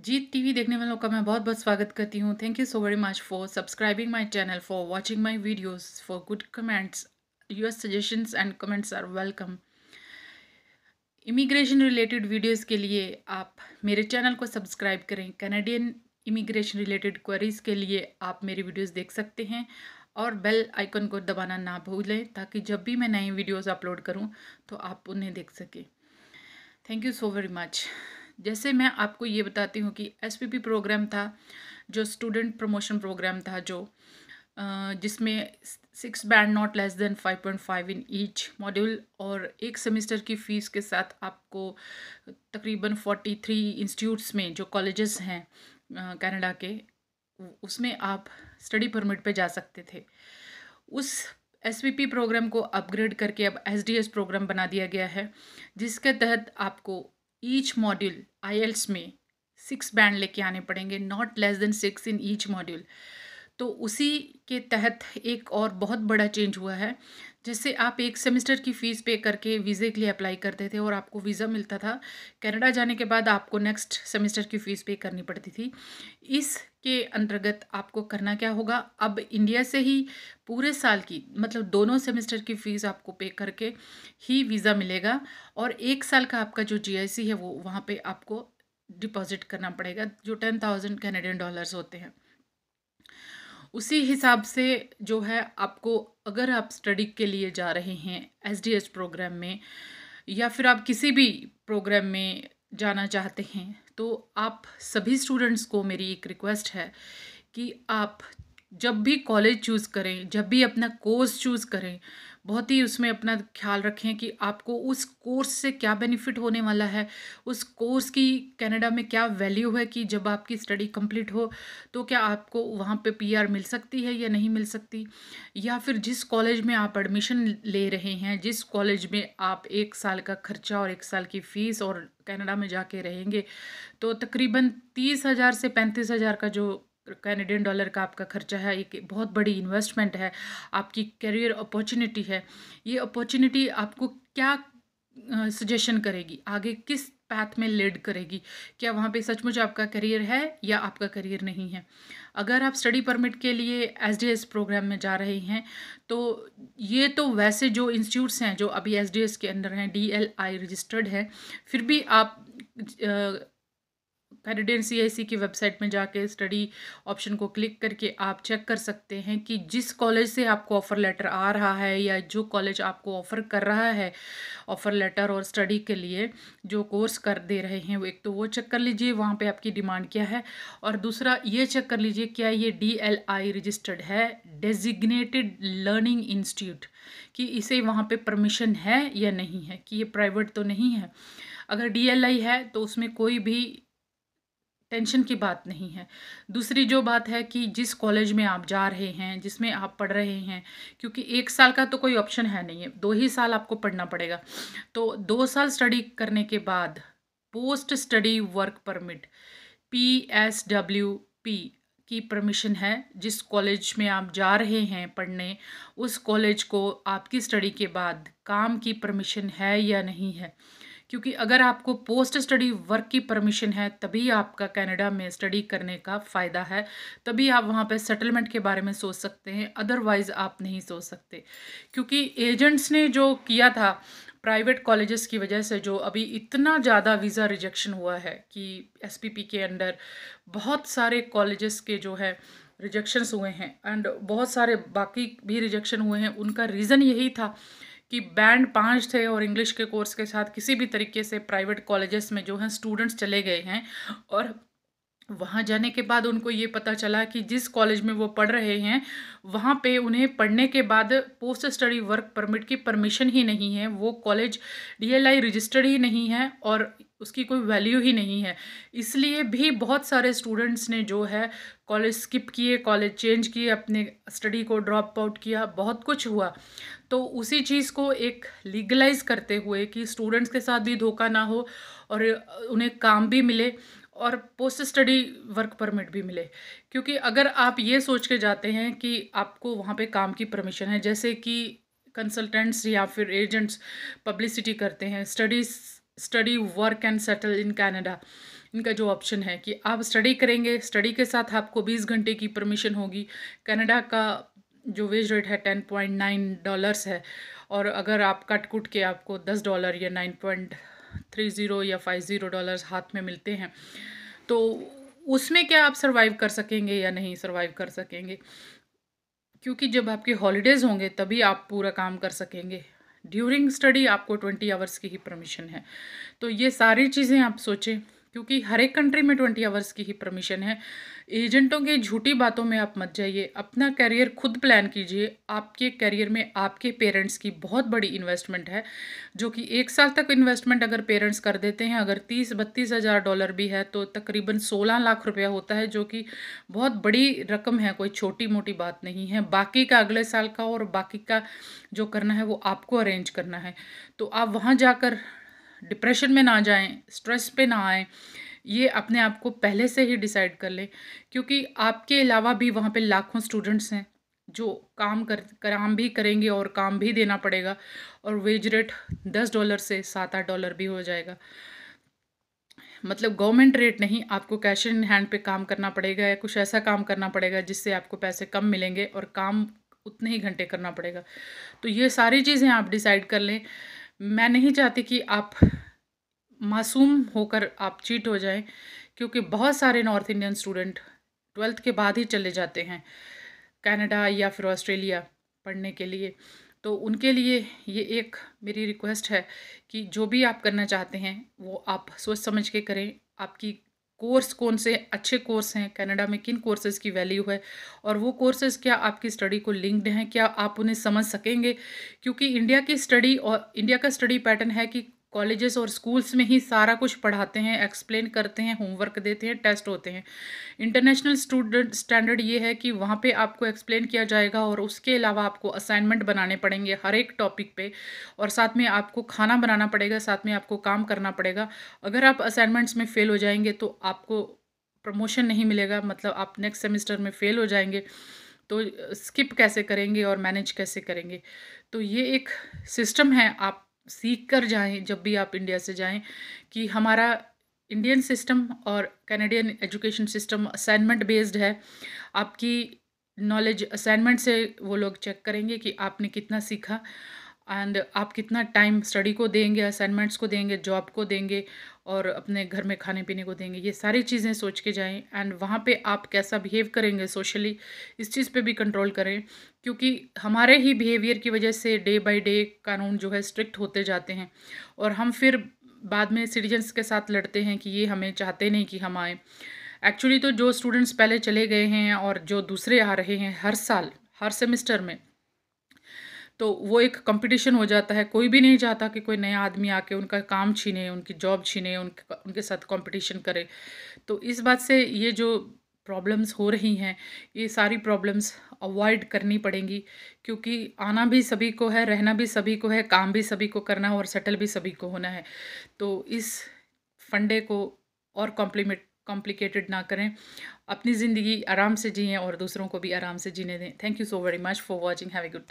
जीत TV देखने वालों का मैं बहुत बहुत स्वागत करती हूँ thank you so very much for subscribing my channel for watching my videos for good comments your suggestions and comments are welcome immigration related videos के लिए आप मेरे चैनल को सब्सक्राइब करें कैनेडियन इमिग्रेशन रिलेटेड क्वेरीज के लिए आप मेरी वीडियोज़ देख सकते हैं और बेल आइकन को दबाना ना भूलें ताकि जब भी मैं नई वीडियोज़ अपलोड करूँ तो आप उन्हें देख सकें thank you so very much जैसे मैं आपको ये बताती हूँ कि एस प्रोग्राम था जो स्टूडेंट प्रमोशन प्रोग्राम था जो जिसमें six band not less than five point five in each module और एक सेमेस्टर की फ़ीस के साथ आपको तकरीबन फोर्टी थ्री इंस्टीट्यूट्स में जो कॉलेजेस हैं कनाडा के उसमें आप स्टडी परमिट पे जा सकते थे उस एस प्रोग्राम को अपग्रेड करके अब एस प्रोग्राम बना दिया गया है जिसके तहत आपको ईच मॉड्यूल आईएल्स में सिक्स बैंड लेके आने पड़ेंगे not less than six in each module तो उसी के तहत एक और बहुत बड़ा चेंज हुआ है जिससे आप एक सेमेस्टर की फ़ीस पे करके वीज़े के लिए अप्लाई करते थे और आपको वीज़ा मिलता था कनाडा जाने के बाद आपको नेक्स्ट सेमेस्टर की फ़ीस पे करनी पड़ती थी इस के अंतर्गत आपको करना क्या होगा अब इंडिया से ही पूरे साल की मतलब दोनों सेमेस्टर की फ़ीस आपको पे करके ही वीज़ा मिलेगा और एक साल का आपका जो जी है वो वहाँ पर आपको डिपॉजिट करना पड़ेगा जो टेन थाउजेंड कैनेडियन डॉलर्स होते हैं उसी हिसाब से जो है आपको अगर आप स्टडी के लिए जा रहे हैं एस डी एच प्रोग्राम में या फिर आप किसी भी प्रोग्राम में जाना चाहते हैं तो आप सभी स्टूडेंट्स को मेरी एक रिक्वेस्ट है कि आप जब भी कॉलेज चूज़ करें जब भी अपना कोर्स चूज़ करें बहुत ही उसमें अपना ख्याल रखें कि आपको उस कोर्स से क्या बेनिफिट होने वाला है उस कोर्स की कनाडा में क्या वैल्यू है कि जब आपकी स्टडी कंप्लीट हो तो क्या आपको वहाँ पे पीआर मिल सकती है या नहीं मिल सकती या फिर जिस कॉलेज में आप एडमिशन ले रहे हैं जिस कॉलेज में आप एक साल का खर्चा और एक साल की फ़ीस और कनाडा में जाके रहेंगे तो तकरीबन तीस हज़ार से पैंतीस हज़ार का जो कैनेडियन डॉलर का आपका खर्चा है एक बहुत बड़ी इन्वेस्टमेंट है आपकी करियर अपॉर्चुनिटी है ये अपॉर्चुनिटी आपको क्या सजेशन करेगी आगे किस पैथ में लीड करेगी क्या वहाँ पे सचमुच आपका करियर है या आपका करियर नहीं है अगर आप स्टडी परमिट के लिए एस प्रोग्राम में जा रहे हैं तो ये तो वैसे जो इंस्टीट्यूट्स हैं जो अभी एस के अंदर हैं डी रजिस्टर्ड है फिर भी आप कैरेडियन सी की वेबसाइट में जाके स्टडी ऑप्शन को क्लिक करके आप चेक कर सकते हैं कि जिस कॉलेज से आपको ऑफ़र लेटर आ रहा है या जो कॉलेज आपको ऑफ़र कर रहा है ऑफ़र लेटर और स्टडी के लिए जो कोर्स कर दे रहे हैं वो एक तो वो चेक कर लीजिए वहाँ पे आपकी डिमांड क्या है और दूसरा ये चेक कर लीजिए क्या ये डी एल आई रजिस्टर्ड है डेजिग्नेटेड लर्निंग इंस्टीट्यूट कि इसे वहाँ पर परमिशन है या नहीं है कि ये प्राइवेट तो नहीं है अगर डी एल आई है तो उसमें कोई भी टेंशन की बात नहीं है दूसरी जो बात है कि जिस कॉलेज में आप जा रहे हैं जिसमें आप पढ़ रहे हैं क्योंकि एक साल का तो कोई ऑप्शन है नहीं है दो ही साल आपको पढ़ना पड़ेगा तो दो साल स्टडी करने के बाद post study work permit P S W P की परमिशन है जिस कॉलेज में आप जा रहे हैं पढ़ने उस कॉलेज को आपकी स्टडी के बाद काम की परमिशन है या नहीं है क्योंकि अगर आपको पोस्ट स्टडी वर्क की परमिशन है तभी आपका कनाडा में स्टडी करने का फ़ायदा है तभी आप वहाँ पे सेटलमेंट के बारे में सोच सकते हैं अदरवाइज़ आप नहीं सोच सकते क्योंकि एजेंट्स ने जो किया था प्राइवेट कॉलेजेस की वजह से जो अभी इतना ज़्यादा वीज़ा रिजेक्शन हुआ है कि एस के अंडर बहुत सारे कॉलेजेस के जो है रिजेक्शन्स हुए हैं एंड बहुत सारे बाकी भी रिजेक्शन हुए हैं उनका रीज़न यही था कि बैंड पाँच थे और इंग्लिश के कोर्स के साथ किसी भी तरीके से प्राइवेट कॉलेजेस में जो हैं स्टूडेंट्स चले गए हैं और वहाँ जाने के बाद उनको ये पता चला कि जिस कॉलेज में वो पढ़ रहे हैं वहाँ पे उन्हें पढ़ने के बाद पोस्ट स्टडी वर्क परमिट की परमिशन ही नहीं है वो कॉलेज डीएलआई रजिस्टर्ड ही नहीं है और उसकी कोई वैल्यू ही नहीं है इसलिए भी बहुत सारे स्टूडेंट्स ने जो है कॉलेज स्किप किए कॉलेज चेंज किए अपने स्टडी को ड्रॉप आउट किया बहुत कुछ हुआ तो उसी चीज़ को एक लीगलाइज करते हुए कि स्टूडेंट्स के साथ भी धोखा ना हो और उन्हें काम भी मिले और पोस्ट स्टडी वर्क परमिट भी मिले क्योंकि अगर आप ये सोच के जाते हैं कि आपको वहाँ पे काम की परमिशन है जैसे कि कंसल्टेंट्स या फिर एजेंट्स पब्लिसिटी करते हैं studies study work and settle in Canada इनका जो ऑप्शन है कि आप स्टडी करेंगे स्टडी के साथ आपको बीस घंटे की परमिशन होगी कनाडा का जो वेज रेट है टेन पॉइंट नाइन डॉलर्स है और अगर आप कट कुट के आपको दस डॉलर या नाइन पॉइंट थ्री ज़ीरो या फाइव ज़ीरो डॉलर्स हाथ में मिलते हैं तो उसमें क्या आप सर्वाइव कर सकेंगे या नहीं सर्वाइव कर सकेंगे क्योंकि जब आपके हॉलीडेज़ होंगे तभी आप पूरा काम कर सकेंगे ड्यूरिंग स्टडी आपको ट्वेंटी आवर्स की ही परमिशन है तो ये सारी चीज़ें आप सोचें क्योंकि हर एक कंट्री में ट्वेंटी आवर्स की ही परमिशन है एजेंटों की झूठी बातों में आप मत जाइए अपना करियर खुद प्लान कीजिए आपके करियर में आपके पेरेंट्स की बहुत बड़ी इन्वेस्टमेंट है जो कि एक साल तक इन्वेस्टमेंट अगर पेरेंट्स कर देते हैं अगर तीस बत्तीस हज़ार डॉलर भी है तो तकरीबन सोलह लाख रुपया होता है जो कि बहुत बड़ी रकम है कोई छोटी मोटी बात नहीं है बाकी का अगले साल का और बाकी का जो करना है वो आपको अरेंज करना है तो आप वहाँ जाकर डिप्रेशन में ना जाएं स्ट्रेस पे ना आए ये अपने आप को पहले से ही डिसाइड कर लें क्योंकि आपके अलावा भी वहाँ पे लाखों स्टूडेंट्स हैं जो काम कर काम भी करेंगे और काम भी देना पड़ेगा और वेज रेट दस डॉलर से सात आठ डॉलर भी हो जाएगा मतलब गवर्नमेंट रेट नहीं आपको कैश इन हैंड पे काम करना पड़ेगा या कुछ ऐसा काम करना पड़ेगा जिससे आपको पैसे कम मिलेंगे और काम उतने ही घंटे करना पड़ेगा तो ये सारी चीज़ें आप डिसाइड कर लें मैं नहीं चाहती कि आप मासूम होकर आप चीट हो जाएं क्योंकि बहुत सारे नॉर्थ इंडियन स्टूडेंट ट्वेल्थ के बाद ही चले जाते हैं कनाडा या फिर ऑस्ट्रेलिया पढ़ने के लिए तो उनके लिए ये एक मेरी रिक्वेस्ट है कि जो भी आप करना चाहते हैं वो आप सोच समझ के करें आपकी कोर्स कौन से अच्छे कोर्स हैं कनाडा में किन कोर्सेज़ की वैल्यू है और वो कोर्सेज़ क्या आपकी स्टडी को लिंक्ड हैं क्या आप उन्हें समझ सकेंगे क्योंकि इंडिया की स्टडी और इंडिया का स्टडी पैटर्न है कि कॉलेजेस और स्कूल्स में ही सारा कुछ पढ़ाते हैं एक्सप्लेन करते हैं होमवर्क देते हैं टेस्ट होते हैं इंटरनेशनल स्टूडेंट स्टैंडर्ड ये है कि वहाँ पे आपको एक्सप्लेन किया जाएगा और उसके अलावा आपको असाइनमेंट बनाने पड़ेंगे हर एक टॉपिक पे और साथ में आपको खाना बनाना पड़ेगा साथ में आपको काम करना पड़ेगा अगर आप असाइनमेंट्स में फ़ेल हो जाएंगे तो आपको प्रमोशन नहीं मिलेगा मतलब आप नेक्स्ट सेमिस्टर में फ़ेल हो जाएंगे तो स्किप कैसे करेंगे और मैनेज कैसे करेंगे तो ये एक सिस्टम है आप सीख कर जाएं जब भी आप इंडिया से जाएं कि हमारा इंडियन सिस्टम और Canadian education system assignment based है आपकी नॉलेज असाइनमेंट से वो लोग चेक करेंगे कि आपने कितना सीखा एंड आप कितना टाइम स्टडी को देंगे असाइनमेंट्स को देंगे जॉब को देंगे और अपने घर में खाने पीने को देंगे ये सारी चीज़ें सोच के जाएं एंड वहाँ पे आप कैसा बिहेव करेंगे सोशली इस चीज़ पे भी कंट्रोल करें क्योंकि हमारे ही बिहेवियर की वजह से डे बाय डे कानून जो है स्ट्रिक्ट होते जाते हैं और हम फिर बाद में सिटीजन्स के साथ लड़ते हैं कि ये हमें चाहते नहीं कि हम आएँ एक्चुअली तो जो स्टूडेंट्स पहले चले गए हैं और जो दूसरे आ रहे हैं हर साल हर सेमिस्टर में तो वो एक कंपटीशन हो जाता है कोई भी नहीं चाहता कि कोई नया आदमी आके उनका काम छीने उनकी जॉब छीने उनके उनके साथ कंपटीशन करे तो इस बात से ये जो प्रॉब्लम्स हो रही हैं ये सारी प्रॉब्लम्स अवॉइड करनी पड़ेंगी क्योंकि आना भी सभी को है रहना भी सभी को है काम भी सभी को करना है और सेटल भी सभी को होना है तो इस फंडे को और कॉम्प्लीमेंट कॉम्प्लिकेटेड ना करें अपनी ज़िंदगी आराम से जिए और दूसरों को भी आराम से जीने दें thank you so very much for watching have a good day